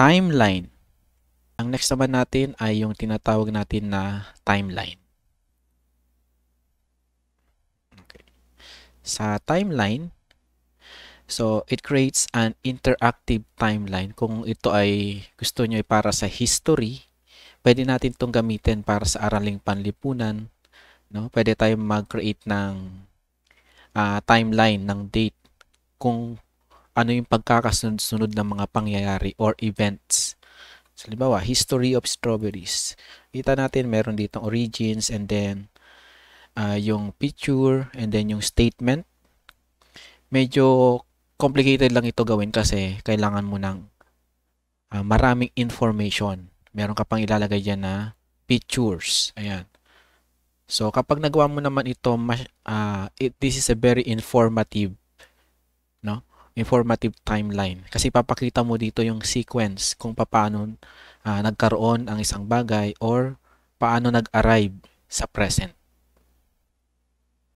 timeline. Ang next naman natin ay yung tinatawag natin na timeline. Okay. Sa timeline, so it creates an interactive timeline. Kung ito ay gusto nyo ay para sa history, pwede natin itong gamitin para sa araling panlipunan. No? Pwede tayong mag-create ng uh, timeline ng date kung ano yung pagkakasunod-sunod ng mga pangyayari or events. So, limbawa, history of strawberries. Kita natin, meron ditong origins and then uh, yung picture and then yung statement. Medyo complicated lang ito gawin kasi kailangan mo ng uh, maraming information. Meron ka pang ilalagay dyan na pictures. Ayan. So, kapag nagawa mo naman ito, mas, uh, it, this is a very informative informative timeline. Kasi papakita mo dito yung sequence kung paano uh, ah, nagkaroon ang isang bagay or paano nag-arrive sa present.